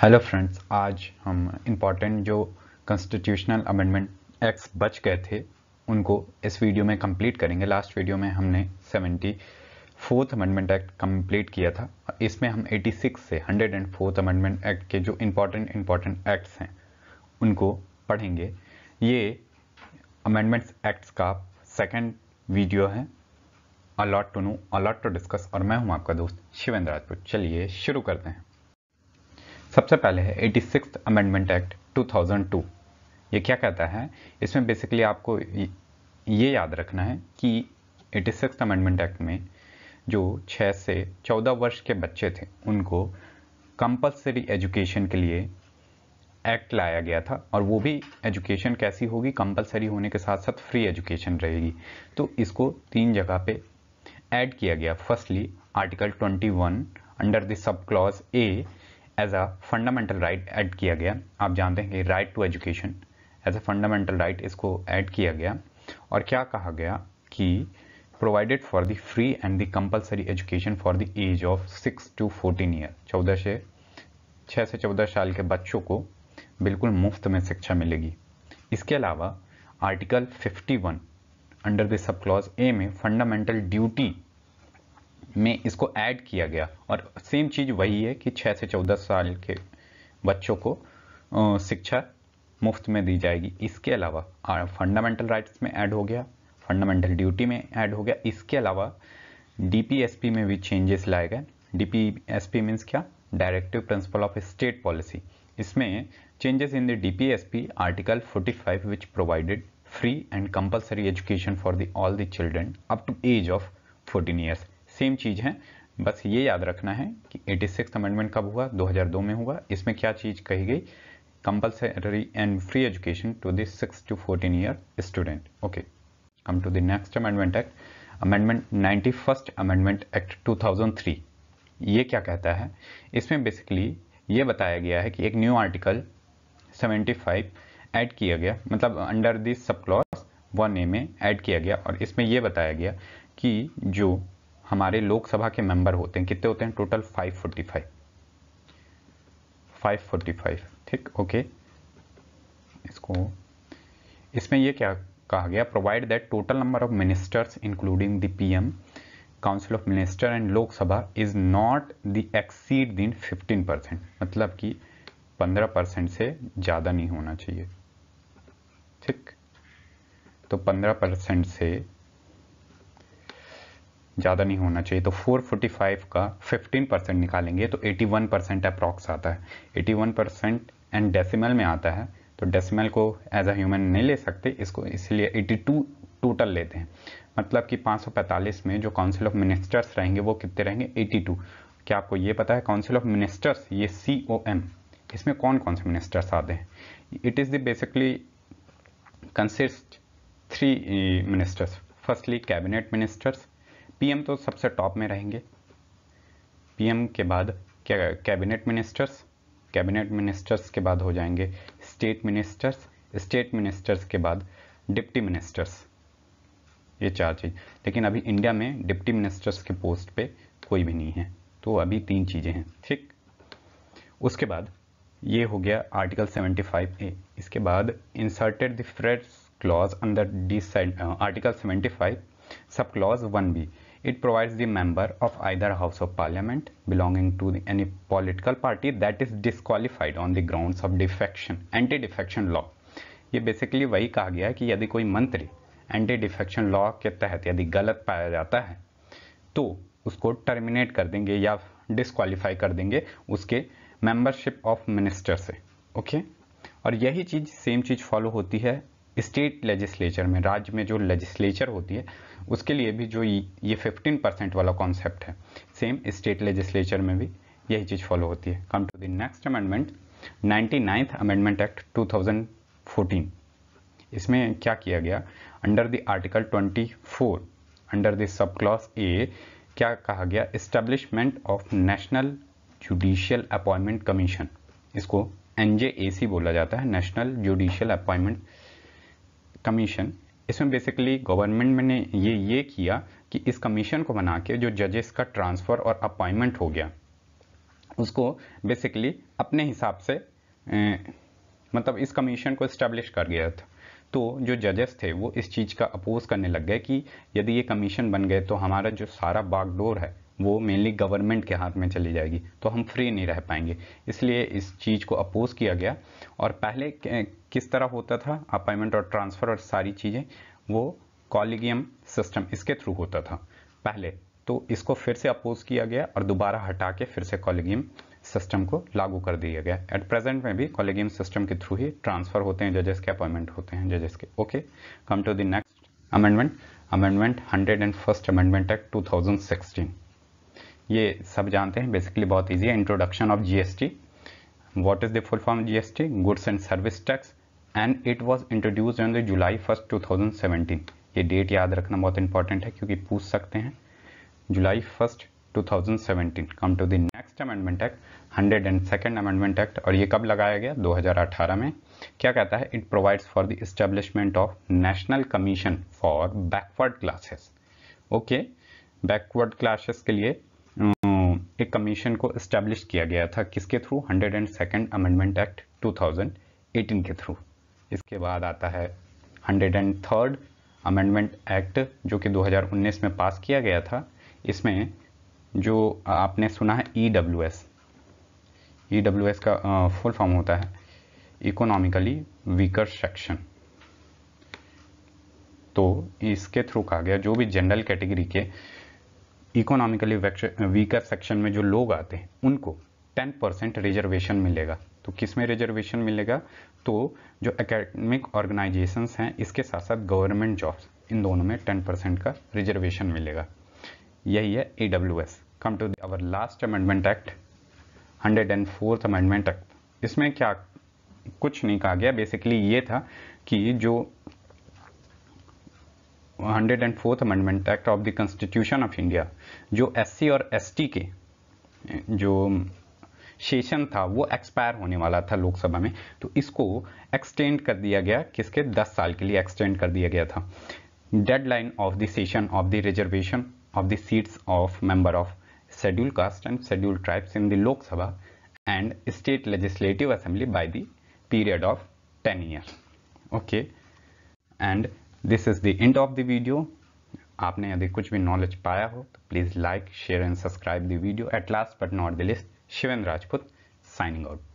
Hello friends आज हम important जो कॉन्स्टिट्यूशनल अमेंडमेंट एक्स बच गए थे उनको इस वीडियो में कंप्लीट करेंगे लास्ट वीडियो में हमने seventy fourth amendment act complete किया था इसमें हम 86 से hundred and fourth amendment act के जो इम्पॉर्टेंट इम्पॉर्टेंट एक्ट्स हैं उनको पढ़ेंगे ये अमेंडमेंट्स एक्ट्स का सेकेंड वीडियो है a lot to know a lot to discuss और मैं हूँ आपका दोस्त शिवेंद्र राजपूत चलिए शुरू करते हैं सबसे पहले है एटी सिक्स अमेंडमेंट एक्ट 2002 ये क्या कहता है इसमें बेसिकली आपको ये याद रखना है कि एटी सिक्स अमेंडमेंट एक्ट में जो 6 से 14 वर्ष के बच्चे थे उनको कंपलसरी एजुकेशन के लिए एक्ट लाया गया था और वो भी एजुकेशन कैसी होगी कंपलसरी होने के साथ साथ फ्री एजुकेशन रहेगी तो इसको तीन जगह पे ऐड किया गया firstly article 21 under the sub clause A as a fundamental right add किया गया आप जानते हैं कि right to education as a fundamental right इसको ऐड किया गया और क्या कहा गया कि provided for the free and the compulsory education for the age of six to fourteen year चौदह से छः से चौदह साल के बच्चों को बिल्कुल मुफ्त में शिक्षा मिलेगी इसके अलावा article 51 under the sub clause A में फंडामेंटल ड्यूटी में इसको ऐड किया गया और सेम चीज़ वही है कि 6 से 14 साल के बच्चों को शिक्षा मुफ्त में दी जाएगी इसके अलावा फंडामेंटल राइट्स में ऐड हो गया फंडामेंटल ड्यूटी में ऐड हो गया इसके अलावा डीपीएसपी में भी चेंजेस लाए गए डीपीएसपी मींस क्या directive principle of state policy इसमें changes in the DPSP article 45 which provided free and compulsory education for the all the children up to age of 14 years same चीज़ है बस ये याद रखना है कि एटी सिक्स अमेंडमेंट कब हुआ 2002 में हुआ इसमें क्या चीज़ कही गई compulsory and free education to this six to fourteen year student okay come to the next amendment act amendment ninety first amendment act 2003 ये क्या कहता है इसमें बेसिकली ये बताया गया है कि एक न्यू आर्टिकल 75 ऐड किया गया मतलब under this sub clause one A में ऐड किया गया और इसमें यह बताया गया कि जो हमारे लोकसभा के मेंबर होते हैं कितने होते हैं टोटल 545 545 ठीक ओके इसको इसमें ये क्या कहा गया provide that total number of ministers including the PM council of minister and Lok Sabha is not the exceed than 15 percent मतलब कि 15 परसेंट से ज़्यादा नहीं होना चाहिए ठीक तो 15 परसेंट से ज़्यादा नहीं होना चाहिए तो 445 का 15 परसेंट निकालेंगे तो 81 परसेंट अप्रॉक्स आता है 81 परसेंट एंड डेसिमल में आता है तो डेसिमल को एज अ ह्यूमन नहीं ले सकते इसको इसलिए 82 टोटल लेते हैं मतलब कि 545 में जो काउंसिल ऑफ मिनिस्टर्स रहेंगे वो कितने रहेंगे 82 क्या आपको ये पता है काउंसिल ऑफ मिनिस्टर्स ये सी ओ एम इसमें कौन कौन से मिनिस्टर्स आते हैं it is the basically consist three ministers firstly cabinet ministers PM तो सबसे टॉप में रहेंगे पीएम के बाद कैबिनेट मिनिस्टर्स कैबिनेट मिनिस्टर्स के बाद हो जाएंगे स्टेट मिनिस्टर्स स्टेट मिनिस्टर्स के बाद डिप्टी मिनिस्टर्स ये चार चीज़ लेकिन अभी इंडिया में डिप्टी मिनिस्टर्स के पोस्ट पे कोई भी नहीं है तो अभी तीन चीज़ें हैं ठीक उसके बाद ये हो गया आर्टिकल 75 ए इसके बाद inserted the fresh clause under the article 75 sub clause one B It provides the member of either House of Parliament belonging to the, any political party that is disqualified on the grounds of defection, anti-defection law. ye basically wahi kaha gaya hai ki yadi koi mantri anti defection law ke तहत यदि गलत पाया जाता है तो उसको terminate कर देंगे या disqualify कर देंगे उसके membership of minister से okay और यही चीज़ सेम चीज़ फॉलो होती है स्टेट लेजिस्लेचर में राज्य में जो लेजिस्लेचर होती है उसके लिए भी जो ये फिफ्टीन परसेंट वाला कॉन्सेप्ट है सेम स्टेट लेजिस्लेचर में भी यही चीज़ फॉलो होती है come to the next amendment ninety ninth amendment act 2014 इसमें क्या किया गया under the article 24 under the sub clause A क्या कहा गया establishment of national judicial appointment commission इसको एन बोला जाता है नेशनल जुडिशियल अपॉइंटमेंट कमीशन इसमें बेसिकली गवर्नमेंट ने ये ये किया कि इस कमीशन को बना के जो जजेस का ट्रांसफ़र और अपॉइंटमेंट हो गया उसको बेसिकली अपने हिसाब से ए, मतलब इस कमीशन को इस्टेब्लिश कर गया था तो जो जजेस थे वो इस चीज़ का अपोज करने लग गए कि यदि ये कमीशन बन गए तो हमारा जो सारा बागडोर है वो मेनली गवर्नमेंट के हाथ में चली जाएगी तो हम फ्री नहीं रह पाएंगे इसलिए इस चीज़ को अपोज किया गया और पहले किस तरह होता था अपॉइंटमेंट और ट्रांसफ़र और सारी चीज़ें वो कॉलिगियम सिस्टम इसके थ्रू होता था पहले तो इसको फिर से अपोज किया गया और दोबारा हटा के फिर से कॉलिगियम सिस्टम को लागू कर दिया गया एट प्रेजेंट में भी कॉलेजियम सिस्टम के थ्रू ही ट्रांसफर होते हैं जजेस के अपॉइंटमेंट होते हैं जजेस के okay come to the next amendment amendment hundred and first amendment act two thousand sixteen ये सब जानते हैं बेसिकली बहुत ईजी है introduction of GST what is the full form GST goods and service tax and it was introduced July first two thousand 2017 ये date याद रखना बहुत इंपॉर्टेंट है क्योंकि पूछ सकते हैं July thousand 2017 come to the next amendment act hundred and second amendment act और ये कब लगाया गया 2018 में क्या कहता है it provides for the establishment of national commission for backward classes okay backward classes के लिए एक कमीशन को इस्टेब्लिश किया गया था किसके through hundred and second amendment act 2018 के थ्रू इसके बाद आता है hundred and third amendment act जो कि 2019 में पास किया गया था इसमें जो आपने सुना है E W S E W S का फुल फॉर्म होता है इकोनॉमिकली वीकर सेक्शन तो इसके थ्रू कहा गया जो भी जनरल कैटेगरी के इकोनॉमिकली वीकर सेक्शन में जो लोग आते हैं उनको 10 परसेंट रिजर्वेशन मिलेगा तो किस में रिजर्वेशन मिलेगा तो जो एकेडमिक ऑर्गेनाइजेशंस हैं इसके साथ साथ गवर्नमेंट जॉब्स इन दोनों में 10 परसेंट का रिजर्वेशन मिलेगा यही है E W S come to our last amendment act hundred and fourth amendment act इसमें क्या कुछ नहीं कहा गया बेसिकली ये था कि जो hundred and fourth amendment act of the constitution of India जो एस और एस के जो सेशन था वो एक्सपायर होने वाला था लोकसभा में तो इसको एक्सटेंड कर दिया गया किसके 10 साल के लिए एक्सटेंड कर दिया गया था deadline of the session of the reservation of the seats of member of schedule caste and schedule tribes in the Lok Sabha and state legislative assembly by the period of ten year okay and this is the end of the video आपने यदि कुछ भी knowledge पाया हो तो please like share and subscribe the video at last but not the least Shivendra Rajput signing out